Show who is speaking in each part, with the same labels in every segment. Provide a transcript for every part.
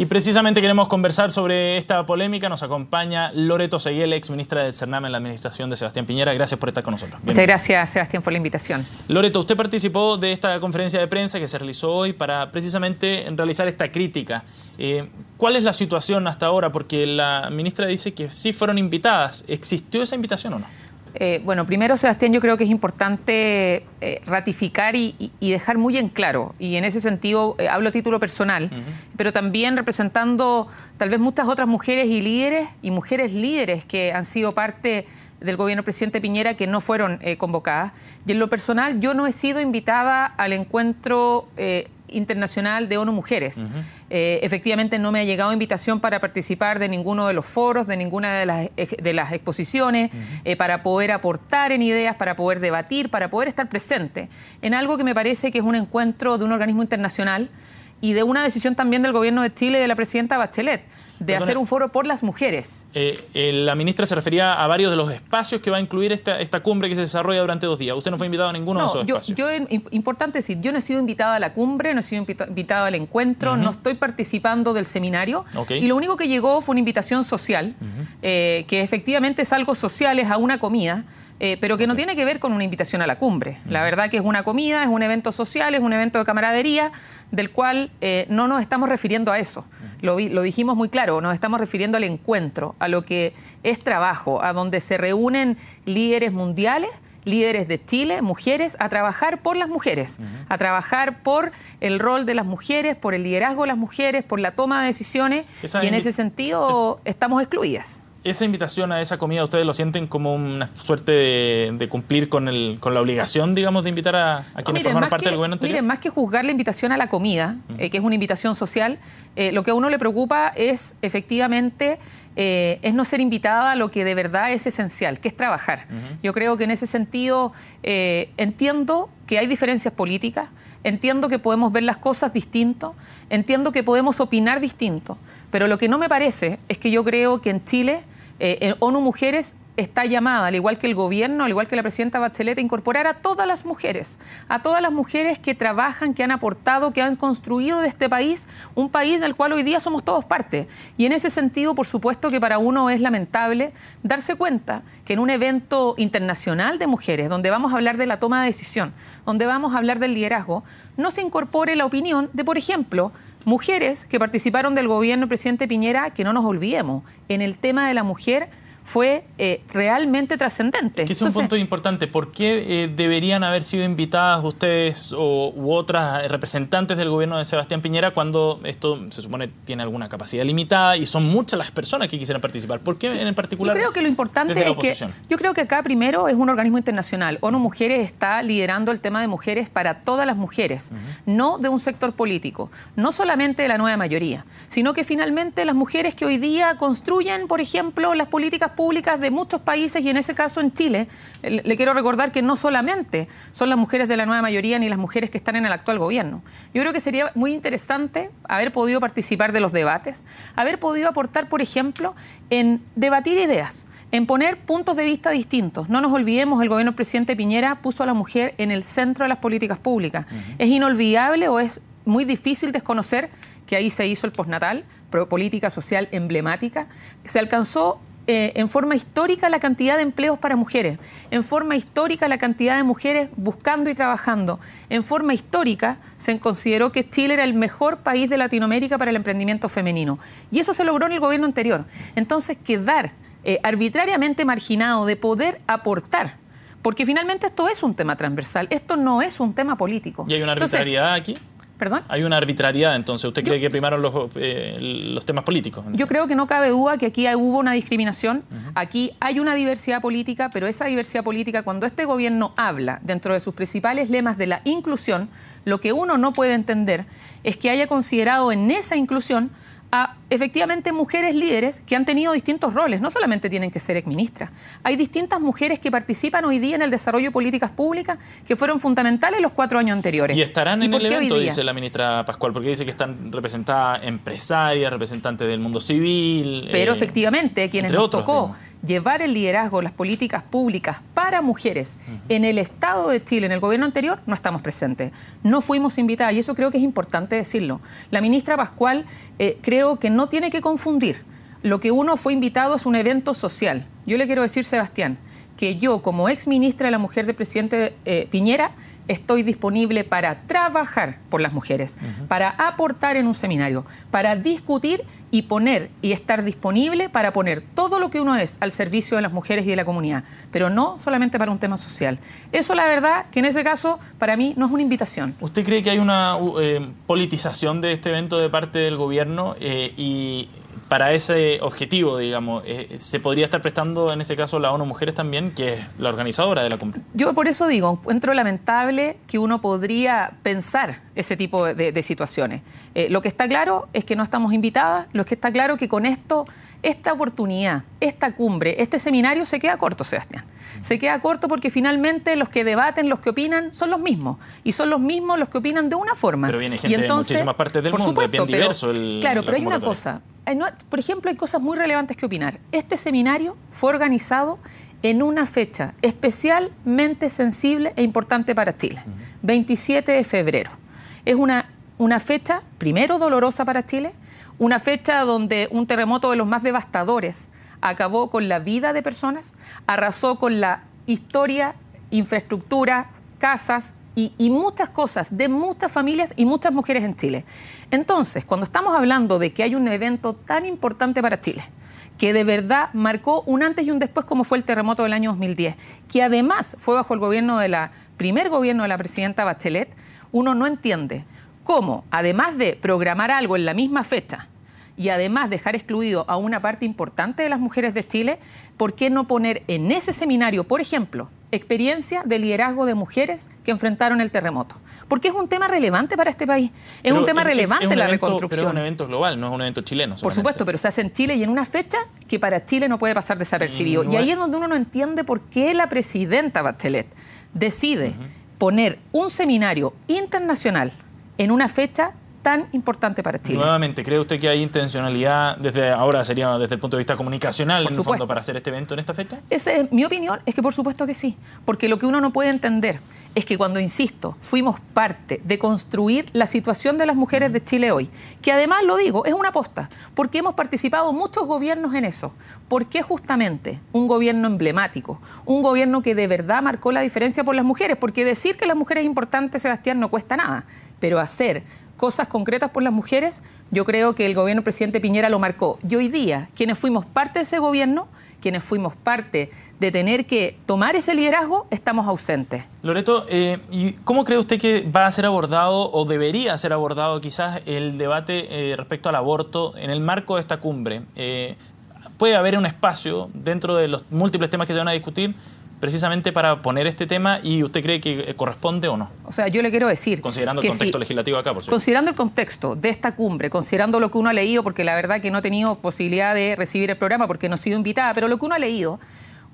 Speaker 1: Y precisamente queremos conversar sobre esta polémica. Nos acompaña Loreto Seguiel, ex ministra del CERNAM en la administración de Sebastián Piñera. Gracias por estar con nosotros. Muchas
Speaker 2: gracias, Sebastián, por la invitación.
Speaker 1: Loreto, usted participó de esta conferencia de prensa que se realizó hoy para precisamente realizar esta crítica. Eh, ¿Cuál es la situación hasta ahora? Porque la ministra dice que sí fueron invitadas. ¿Existió esa invitación o no?
Speaker 2: Eh, bueno, primero, Sebastián, yo creo que es importante eh, ratificar y, dejar muy en claro, y en ese sentido eh, hablo a título personal, pero también representando tal vez muchas otras mujeres y líderes, y mujeres líderes que han sido parte del gobierno del presidente Piñera que no fueron convocadas. Y en lo personal, yo no he sido invitada al encuentro Internacional de ONU Mujeres. Eh, efectivamente no me ha llegado invitación para participar de ninguno de los foros, de ninguna de las, las exposiciones, eh, para poder aportar en ideas, para poder debatir, para poder estar presente en algo que me parece que es un encuentro de un organismo internacional y de una decisión también del gobierno de Chile de la presidenta Bachelet de hacer un foro por las mujeres.
Speaker 1: Eh, eh, la ministra se refería a varios de los espacios que va a incluir esta, esta cumbre que se desarrolla durante dos días. Usted no fue invitado a ninguno de esos espacios.
Speaker 2: Yo, importante decir, yo no he sido invitada a la cumbre, no he sido invitada al encuentro, no estoy participando del seminario. Y lo único que llegó fue una invitación social, eh, que efectivamente es algo social, es a una comida. Eh, pero que no tiene que ver con una invitación a la cumbre. La verdad que es una comida, es un evento social, es un evento de camaradería, del cual eh, no nos estamos refiriendo a eso. Lo, dijimos muy claro, nos estamos refiriendo al encuentro, a lo que es trabajo, a donde se reúnen líderes mundiales líderes de Chile, mujeres, a trabajar por las mujeres, a trabajar por el rol de las mujeres, por el liderazgo de las mujeres, por la toma de decisiones, y en ese sentido estamos excluidas
Speaker 1: esa invitación a esa comida, ¿ustedes lo sienten como una suerte de, cumplir con, el, con la obligación, digamos, de invitar a, quienes forman parte del gobierno anterior? Miren, más
Speaker 2: que juzgar la invitación a la comida, eh, que es una invitación social, eh, lo que a uno le preocupa es efectivamente... Eh, es no ser invitada a lo que de verdad es esencial, que es trabajar. Yo creo que en ese sentido entiendo que hay diferencias políticas, entiendo que podemos ver las cosas distinto, entiendo que podemos opinar distinto, pero lo que no me parece es que yo creo que en Chile eh, ...en ONU Mujeres está llamada, al igual que el gobierno, al igual que la presidenta Bachelet, a incorporar a todas las mujeres, a todas las mujeres que trabajan, que han aportado, que han construido de este país un país del cual hoy día somos todos parte. Y en ese sentido, por supuesto que para uno es lamentable darse cuenta que en un evento internacional de mujeres, donde vamos a hablar de la toma de decisión, donde vamos a hablar del liderazgo, no se incorpore la opinión de, por ejemplo, Mujeres que participaron del gobierno del presidente Piñera, que no nos olvidemos, en el tema de la mujer fue eh, realmente trascendente. es un punto
Speaker 1: importante. ¿Por qué eh, deberían haber sido invitadas ustedes o, u otras representantes del gobierno de Sebastián Piñera cuando esto se supone tiene alguna capacidad limitada y son muchas las personas que quisieran participar? ¿Por qué en particular? Yo creo que
Speaker 2: lo importante es que yo creo que acá primero es un organismo internacional. ONU Mujeres está liderando el tema de mujeres para todas las mujeres, no de un sector político, no solamente de la nueva mayoría, sino que finalmente las mujeres que hoy día construyen, por ejemplo, las políticas públicas de muchos países y en ese caso en Chile, le quiero recordar que no solamente son las mujeres de la nueva mayoría ni las mujeres que están en el actual gobierno. Yo creo que sería muy interesante haber podido participar de los debates, haber podido aportar, por ejemplo, en debatir ideas en poner puntos de vista distintos. No nos olvidemos, el gobierno del presidente Piñera puso a la mujer en el centro de las políticas públicas. Es inolvidable o es muy difícil desconocer que ahí se hizo el postnatal, política social emblemática. Se alcanzó eh, en forma histórica la cantidad de empleos para mujeres, en forma histórica la cantidad de mujeres buscando y trabajando, en forma histórica se consideró que Chile era el mejor país de Latinoamérica para el emprendimiento femenino. Y eso se logró en el gobierno anterior. Entonces, quedar eh, arbitrariamente marginado de poder aportar porque finalmente esto es un tema transversal, esto no es un tema político. ¿Y hay una arbitrariedad
Speaker 1: aquí? Hay una arbitrariedad, entonces. ¿Usted cree que primaron eh, los, temas políticos? Yo
Speaker 2: este creo que no cabe duda que aquí hubo una discriminación, aquí hay una diversidad política, pero esa diversidad política, cuando este gobierno habla dentro de sus principales lemas de la inclusión, lo que uno no puede entender es que haya considerado en esa inclusión a efectivamente mujeres líderes que han tenido distintos roles, no solamente tienen que ser exministras. Hay distintas mujeres que participan hoy día en el desarrollo de políticas públicas que fueron fundamentales los cuatro años anteriores. Y estarán en el evento, dice la
Speaker 1: ministra Pascual, porque dice que están representadas empresarias, representantes del mundo civil. Pero eh,
Speaker 2: efectivamente, quienes nos tocó llevar el liderazgo, las políticas públicas para mujeres en el Estado de Chile, en el gobierno anterior, no estamos presentes. No fuimos invitadas y eso creo que es importante decirlo. La ministra Pascual eh, creo que no tiene que confundir. Lo que uno fue invitado es un evento social. Yo le quiero decir, Sebastián, que yo como ex ministra de la Mujer del presidente eh, Piñera, estoy disponible para trabajar por las mujeres, para aportar en un seminario, para discutir y poner y estar disponible para poner todo lo que uno es al servicio de las mujeres y de la comunidad, pero no solamente para un tema social. Eso la verdad que en ese caso para mí no es una invitación.
Speaker 1: ¿Usted cree que hay una uh, eh, politización de este evento de parte del gobierno eh, y para ese objetivo, digamos, eh, ¿se podría estar prestando en ese caso la ONU Mujeres también, que es la organizadora de la cumbre?
Speaker 2: Yo por eso digo, encuentro lamentable que uno podría pensar ese tipo de, situaciones. Eh, lo que está claro es que no estamos invitadas, lo que está claro es que con esto, esta oportunidad, esta cumbre, este seminario se queda corto, Sebastián se queda corto porque finalmente los que debaten, los que opinan, son los mismos. Y son los mismos los que opinan de una forma. Pero viene gente de muchísimas partes del mundo, es bien Claro, pero hay una cosa. Eh, por ejemplo, hay cosas muy relevantes que opinar. Este seminario fue organizado en una fecha especialmente sensible e importante para Chile, 27 de febrero. Es una, una fecha, primero, dolorosa para Chile, una fecha donde un terremoto de los más devastadores acabó con la vida de personas, arrasó con la historia, infraestructura, casas y, muchas cosas de muchas familias y muchas mujeres en Chile. Entonces, cuando estamos hablando de que hay un evento tan importante para Chile, que de verdad marcó un antes y un después como fue el terremoto del año 2010, que además fue bajo el gobierno de la primer gobierno de la presidenta Bachelet, uno no entiende cómo, además de programar algo en la misma fecha, y además dejar excluido a una parte importante de las mujeres de Chile, ¿por qué no poner en ese seminario, por ejemplo, experiencia de liderazgo de mujeres que enfrentaron el terremoto? Porque es un tema relevante para este país, es un tema relevante la reconstrucción. Pero es un
Speaker 1: evento global, no es un evento chileno. Por supuesto,
Speaker 2: pero se hace en Chile y en una fecha que para Chile no puede pasar desapercibido. Mm, y ahí es donde uno no entiende por qué la presidenta Bachelet decide poner un seminario internacional en una fecha tan importante para Chile.
Speaker 1: Nuevamente, ¿cree usted que hay intencionalidad desde ahora, sería desde el punto de vista comunicacional, en fondo, para hacer este evento en esta fecha?
Speaker 2: Esa es mi opinión, es que por supuesto que sí, porque lo que uno no puede entender es que cuando, insisto, fuimos parte de construir la situación de las mujeres de Chile hoy, que además lo digo, es una aposta, porque hemos participado muchos gobiernos en eso. ...porque justamente un gobierno emblemático, un gobierno que de verdad marcó la diferencia por las mujeres? Porque decir que las mujeres es importante, Sebastián, no cuesta nada, pero hacer cosas concretas por las mujeres, yo creo que el gobierno presidente Piñera lo marcó. Y hoy día, quienes fuimos parte de ese gobierno, quienes fuimos parte de tener que tomar ese liderazgo, estamos ausentes.
Speaker 1: Loreto, eh, ¿y ¿cómo cree usted que va a ser abordado o debería ser abordado quizás el debate eh, respecto al aborto en el marco de esta cumbre? Eh, ¿Puede haber un espacio dentro de los múltiples temas que se van a discutir precisamente para poner este tema y usted cree que eh, corresponde o no. O sea, yo
Speaker 2: le quiero decir... Considerando el contexto legislativo
Speaker 1: acá, por cierto. Considerando
Speaker 2: el contexto de esta cumbre, considerando lo que uno ha leído, porque la verdad que no he tenido posibilidad de recibir el programa porque no he sido invitada, pero lo que uno ha leído,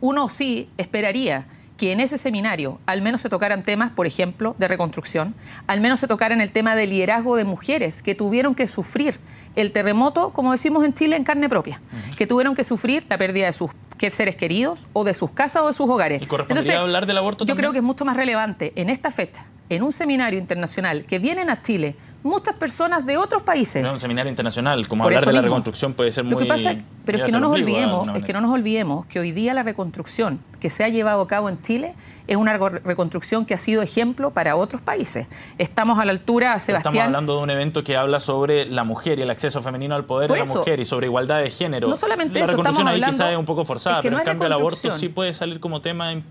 Speaker 2: uno sí esperaría que en ese seminario al menos se tocaran temas, por ejemplo, de reconstrucción, al menos se tocaran el tema del liderazgo de mujeres que tuvieron que sufrir el terremoto, como decimos en Chile, en carne propia, que tuvieron que sufrir la pérdida de sus seres queridos o de sus casas o de sus hogares. ¿Y Entonces, hablar del aborto? Yo creo que es mucho más relevante en esta fecha, en un seminario internacional que vienen a Chile muchas personas de otros países.
Speaker 1: un seminario internacional, como hablar de la reconstrucción puede ser muy... Lo pasa, pero es que no nos olvidemos, es
Speaker 2: que no nos olvidemos que hoy día la reconstrucción que se ha llevado a cabo en Chile es una reconstrucción que ha sido ejemplo para otros países. Estamos a la altura, Sebastián... Estamos
Speaker 1: hablando de un evento que habla sobre la mujer y el acceso femenino al poder de la mujer y sobre igualdad de género. No solamente la reconstrucción ahí quizás es un poco forzada, pero en cambio el aborto sí puede salir como tema en,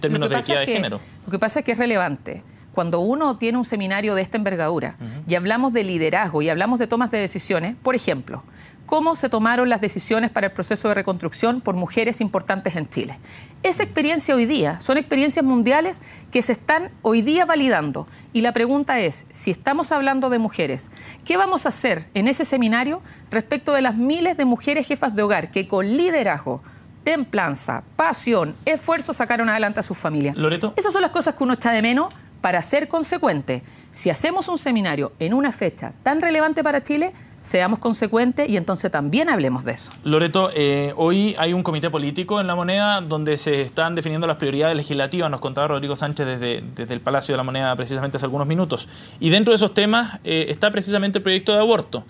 Speaker 1: términos de equidad de género.
Speaker 2: Lo que pasa es que es relevante cuando uno tiene un seminario de esta envergadura y hablamos de liderazgo y hablamos de tomas de decisiones, por ejemplo, cómo se tomaron las decisiones para el proceso de reconstrucción por mujeres importantes en Chile. Esa experiencia hoy día son experiencias mundiales que se están hoy día validando. Y la pregunta es, si estamos hablando de mujeres, ¿qué vamos a hacer en ese seminario respecto de las miles de mujeres jefas de hogar que con liderazgo templanza, pasión, esfuerzo sacaron adelante a sus familias. Loreto. Esas son las cosas que uno está de menos para ser consecuente. Si hacemos un seminario en una fecha tan relevante para Chile, seamos consecuentes y entonces también hablemos de eso.
Speaker 1: Loreto, eh, hoy hay un comité político en La Moneda donde se están definiendo las prioridades legislativas, nos contaba Rodrigo Sánchez desde, desde el Palacio de la Moneda precisamente hace algunos minutos. Y dentro de esos temas eh, está precisamente el proyecto de aborto.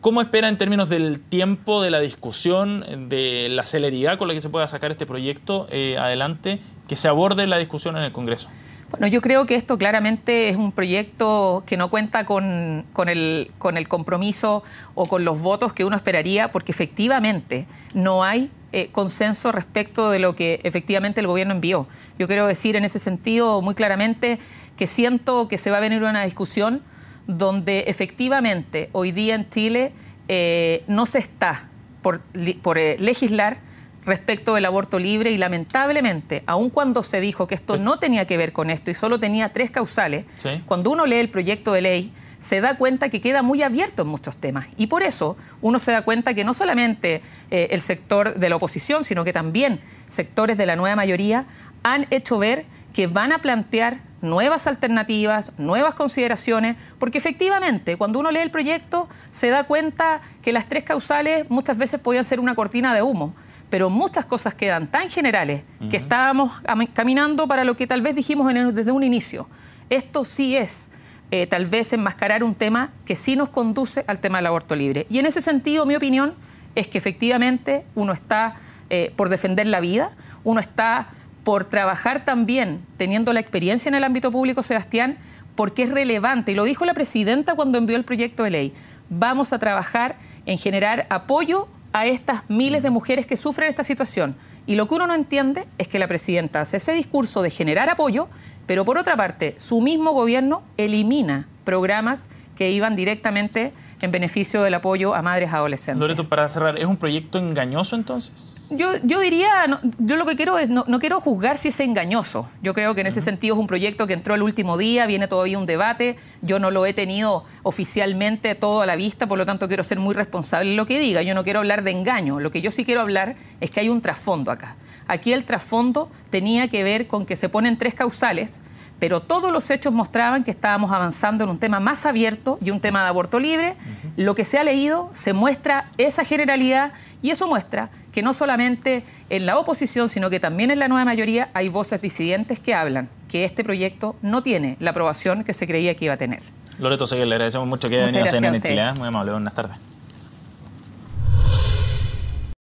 Speaker 1: ¿Cómo espera en términos del tiempo de la discusión, de la celeridad con la que se pueda sacar este proyecto eh, adelante, que se aborde la discusión en el Congreso?
Speaker 2: Bueno, yo creo que esto claramente es un proyecto que no cuenta con, el, compromiso o con los votos que uno esperaría, porque efectivamente no hay eh, consenso respecto de lo que efectivamente el gobierno envió. Yo quiero decir en ese sentido muy claramente que siento que se va a venir una discusión donde efectivamente hoy día en Chile eh, no se está por, eh, legislar respecto del aborto libre y lamentablemente, aun cuando se dijo que esto no tenía que ver con esto y solo tenía tres causales, cuando uno lee el proyecto de ley se da cuenta que queda muy abierto en muchos temas. Y por eso uno se da cuenta que no solamente eh, el sector de la oposición, sino que también sectores de la nueva mayoría han hecho ver que van a plantear nuevas alternativas, nuevas consideraciones, porque efectivamente cuando uno lee el proyecto se da cuenta que las tres causales muchas veces podían ser una cortina de humo pero muchas cosas quedan tan generales que estábamos caminando para lo que tal vez dijimos desde un inicio. Esto sí es eh, tal vez enmascarar un tema que sí nos conduce al tema del aborto libre. Y en ese sentido, mi opinión es que efectivamente uno está eh, por defender la vida, uno está por trabajar también, teniendo la experiencia en el ámbito público, Sebastián, porque es relevante, y lo dijo la presidenta cuando envió el proyecto de ley, vamos a trabajar en generar apoyo a estas miles de mm. mujeres que sufren esta situación. Y lo que uno no entiende es que la presidenta hace ese discurso de generar apoyo, pero por otra parte, su mismo gobierno elimina programas que iban directamente en beneficio del apoyo a
Speaker 1: madres adolescentes. Loreto, para cerrar, ¿es un proyecto engañoso entonces?
Speaker 2: Yo, yo diría, no, yo lo que quiero es, no, no, quiero juzgar si es engañoso. Yo creo que en ese sentido es un proyecto que entró el último día, viene todavía un debate, yo no lo he tenido oficialmente todo a la vista, por lo tanto quiero ser muy responsable en lo que diga. Yo no quiero hablar de engaño, lo que yo sí quiero hablar es que hay un trasfondo acá. Aquí el trasfondo tenía que ver con que se ponen tres causales pero todos los hechos mostraban que estábamos avanzando en un tema más abierto y un tema de aborto libre. Lo que se ha leído se muestra esa generalidad y eso muestra que no solamente en la oposición, sino que también en la nueva mayoría hay voces disidentes que hablan que este proyecto no tiene la aprobación que se creía que iba a tener.
Speaker 1: Loreto Seguir, le agradecemos mucho que haya venido a hacer en Chile. ¿eh? Muy amable, buenas tardes.